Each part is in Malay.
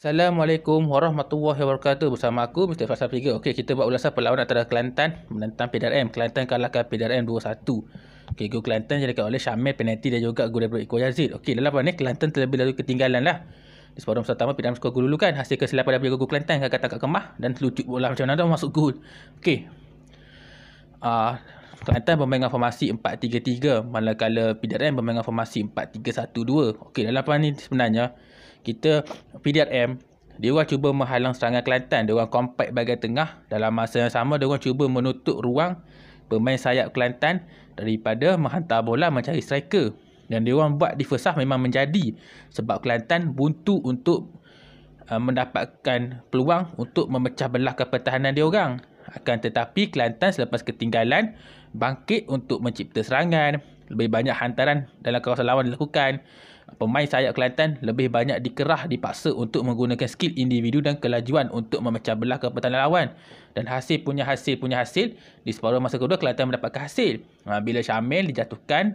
Assalamualaikum warahmatullahi wabarakatuh bersama aku Mr. Faisal Figa. Okey, kita buat ulasan perlawanan antara Kelantan menentang PDRM. Kelantan kalahkan PDRM 2-1. Okey, gol Kelantan dijadikan oleh Syamil penalti dan juga gol daripada Iko Yazid. Okey, dalam ni Kelantan terlebih dahulu ketinggalan lah. Di sebuah pertama PDRM skor gol dulu kan. Hasil kesilapan daripada gol Kelantan kakak tangkap kemah dan lucu bola macam mana dah masuk gol. Okey. Ah, uh, Kelantan bermain dengan formasi 4-3-3 manakala PDRM bermain dengan formasi 4-3-1-2. Okey, dalam ni sebenarnya kita PDRM dia orang cuba menghalang serangan Kelantan. Dia orang compact bahagian tengah. Dalam masa yang sama, dia orang cuba menutup ruang pemain sayap Kelantan daripada menghantar bola mencari striker. dan dia orang buat di first half memang menjadi sebab Kelantan buntu untuk uh, mendapatkan peluang untuk memecah belah pertahanan dia orang. Akan tetapi Kelantan selepas ketinggalan bangkit untuk mencipta serangan. Lebih banyak hantaran dalam kawasan lawan dilakukan. Pemain sayap Kelantan lebih banyak dikerah dipaksa untuk menggunakan skill individu dan kelajuan untuk memecah belah kepertahanan lawan. Dan hasil punya hasil punya hasil, di separuh masa kedua Kelantan mendapatkan hasil. Ha, bila Syamil dijatuhkan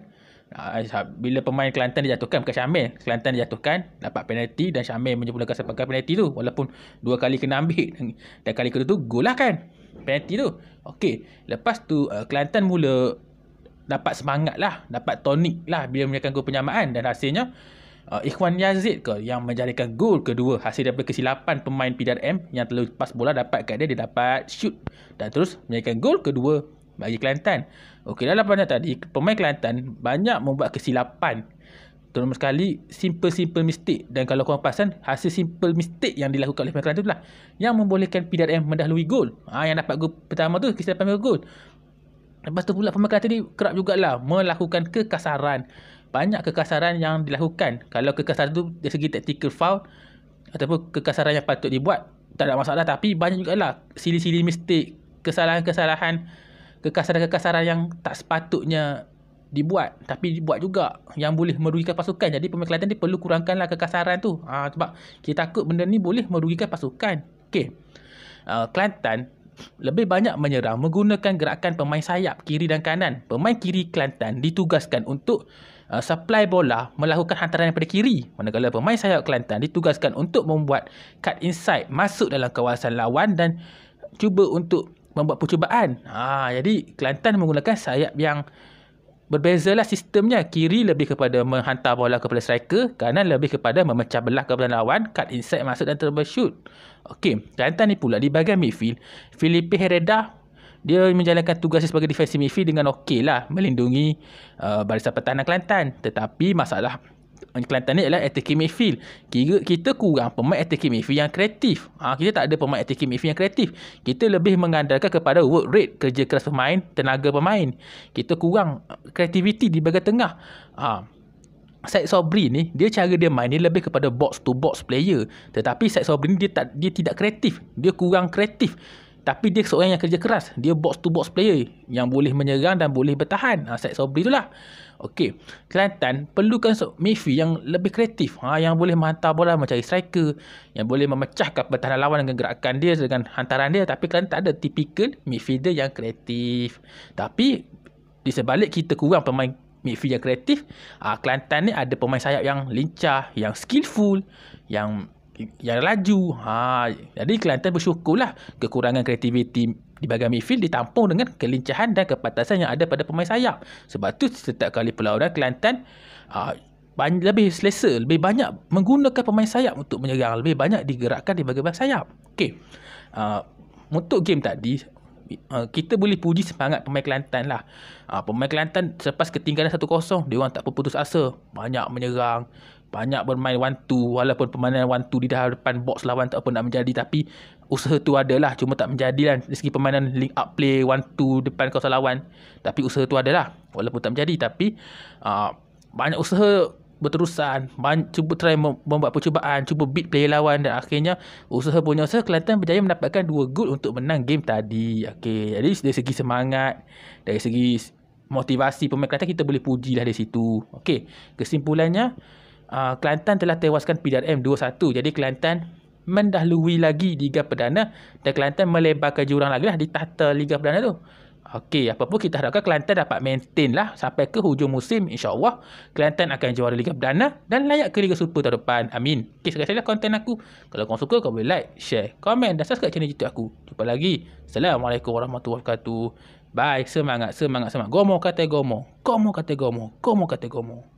Uh, bila pemain Kelantan dia jatuhkan bukan Syamil. Kelantan dia jatuhkan, dapat penalti dan Syamil menyempurnakan sepakan penalti tu. Walaupun dua kali kena ambil dan kali kedua tu gol lah kan. Penalti tu. Okey. Lepas tu uh, Kelantan mula dapat semangat lah. Dapat tonik lah bila menjadikan gol penyamaan. Dan hasilnya uh, Ikhwan Yazid ke yang menjadikan gol kedua hasil daripada kesilapan pemain PDRM yang terlalu pas bola dapat kat dia dia dapat shoot dan terus menjadikan gol kedua bagi Kelantan. Okey dalam pandang tadi pemain Kelantan banyak membuat kesilapan. Terutama sekali simple-simple mistik dan kalau korang perasan hasil simple mistik yang dilakukan oleh pemain Kelantan itulah yang membolehkan PDRM mendahului gol. Ah ha, yang dapat gol pertama tu kesilapan gol. Lepas tu pula pemain Kelantan ini kerap juga lah melakukan kekasaran. Banyak kekasaran yang dilakukan. Kalau kekasaran tu dari segi tactical foul ataupun kekasaran yang patut dibuat tak ada masalah tapi banyak juga lah sili-sili mistik kesalahan-kesalahan kekasaran-kekasaran yang tak sepatutnya dibuat tapi dibuat juga yang boleh merugikan pasukan jadi pemain Kelantan ni perlu kurangkanlah kekasaran tu ha, sebab kita takut benda ni boleh merugikan pasukan Okay, uh, ha, Kelantan lebih banyak menyerang menggunakan gerakan pemain sayap kiri dan kanan pemain kiri Kelantan ditugaskan untuk uh, supply bola melakukan hantaran daripada kiri manakala pemain sayap Kelantan ditugaskan untuk membuat cut inside masuk dalam kawasan lawan dan cuba untuk membuat percubaan. Ha, jadi Kelantan menggunakan sayap yang berbeza lah sistemnya. Kiri lebih kepada menghantar bola kepada striker, kanan lebih kepada memecah belah kepada lawan, cut inside masuk dan troubleshoot. Okey, Kelantan ni pula di bahagian midfield, Felipe Hereda dia menjalankan tugas sebagai defensive midfield dengan okey lah melindungi uh, barisan pertahanan Kelantan. Tetapi masalah Kelantan ni adalah attacking midfield. Kira kita kurang pemain attacking midfield yang kreatif. Ha, kita tak ada pemain attacking midfield yang kreatif. Kita lebih mengandalkan kepada work rate, kerja keras pemain, tenaga pemain. Kita kurang kreativiti di bahagian tengah. Ha. Said Sobri ni, dia cara dia main ni lebih kepada box to box player. Tetapi Said Sobri ni dia, tak, dia tidak kreatif. Dia kurang kreatif. Tapi dia seorang yang kerja keras. Dia box to box player yang boleh menyerang dan boleh bertahan. Ha, Set Sobri tu lah. Okey. Kelantan perlukan so Mifi yang lebih kreatif. Ha, yang boleh menghantar bola mencari striker. Yang boleh memecahkan pertahanan lawan dengan gerakan dia dengan hantaran dia. Tapi Kelantan tak ada tipikal dia yang kreatif. Tapi di sebalik kita kurang pemain Mifi yang kreatif. Ha, Kelantan ni ada pemain sayap yang lincah, yang skillful, yang yang laju. Ha, jadi Kelantan bersyukurlah kekurangan kreativiti di bahagian midfield ditampung dengan kelincahan dan kepatasan yang ada pada pemain sayap. Sebab tu setiap kali perlawanan Kelantan ha, lebih selesa, lebih banyak menggunakan pemain sayap untuk menyerang, lebih banyak digerakkan di bahagian sayap. Okey. Ha, untuk game tadi, Uh, kita boleh puji semangat pemain Kelantan lah. Uh, pemain Kelantan selepas ketinggalan 1-0, dia orang tak putus asa. Banyak menyerang, banyak bermain one two walaupun permainan one two di depan box lawan tak apa nak menjadi tapi usaha tu adalah cuma tak menjadi kan dari segi permainan link up play one two depan kawasan lawan tapi usaha tu adalah walaupun tak menjadi tapi uh, banyak usaha berterusan banyak, cuba try membuat percubaan cuba beat player lawan dan akhirnya usaha punya usaha Kelantan berjaya mendapatkan dua goal untuk menang game tadi okey jadi dari segi semangat dari segi motivasi pemain Kelantan kita boleh puji lah dari situ okey kesimpulannya uh, Kelantan telah tewaskan PDRM 2-1. Jadi Kelantan mendahului lagi Liga Perdana dan Kelantan melebar ke jurang lagi lah di tahta Liga Perdana tu. Okey, apa pun kita harapkan Kelantan dapat maintain lah sampai ke hujung musim. InsyaAllah, Kelantan akan juara Liga Perdana dan layak ke Liga Super tahun depan. Amin. Okey, sekali lah konten aku. Kalau korang suka, kau boleh like, share, komen dan subscribe channel YouTube aku. Jumpa lagi. Assalamualaikum warahmatullahi wabarakatuh. Bye. Semangat, semangat, semangat. Gomo kata gomo. Gomo kata gomo. gomo, kata gomo.